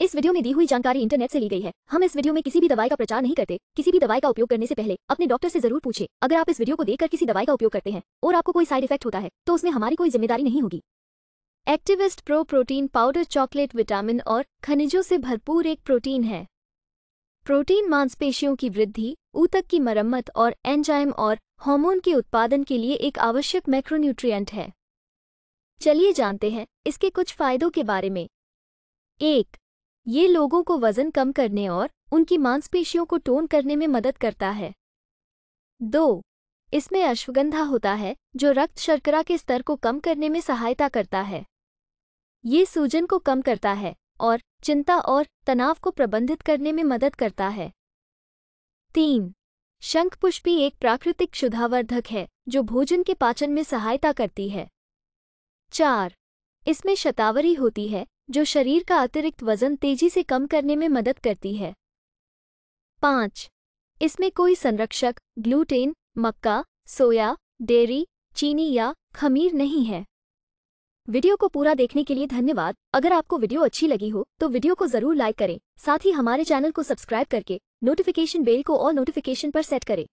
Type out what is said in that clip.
इस वीडियो में दी हुई जानकारी इंटरनेट से ली गई है हम इस वीडियो में किसी भी दवाई का प्रचार नहीं करते किसी भी दवाई का उपयोग करने से पहले अपने डॉक्टर से जरूर पूछे अगर आप इस वीडियो को देखकर किसी दवाई का उपयोग करते हैं और आपको कोई साइड इफेक्ट होता है तो उसमें हमारी कोई जिम्मेदारी नहीं होगी activist pro protein powder chocolate vitamin और खनिजों से भरपूर एक प्रोटीन है प्रोटीन मांसपेशियों की वृद्धि ऊतक की मरम्मत और एंजाइम और हॉर्मोन के उत्पादन के लिए एक आवश्यक मैक्रोन्यूट्रिय है चलिए जानते हैं इसके कुछ फायदों के बारे में एक ये लोगों को वजन कम करने और उनकी मांसपेशियों को टोन करने में मदद करता है दो इसमें अश्वगंधा होता है जो रक्त शर्करा के स्तर को कम करने में सहायता करता है ये सूजन को कम करता है और चिंता और तनाव को प्रबंधित करने में मदद करता है तीन शंखपुष्पी एक प्राकृतिक क्षुधावर्धक है जो भोजन के पाचन में सहायता करती है चार इसमें शतावरी होती है जो शरीर का अतिरिक्त वजन तेजी से कम करने में मदद करती है पाँच इसमें कोई संरक्षक ग्लूटेन मक्का सोया डेयरी चीनी या खमीर नहीं है वीडियो को पूरा देखने के लिए धन्यवाद अगर आपको वीडियो अच्छी लगी हो तो वीडियो को जरूर लाइक करें साथ ही हमारे चैनल को सब्सक्राइब करके नोटिफिकेशन बेल को और नोटिफिकेशन पर सेट करें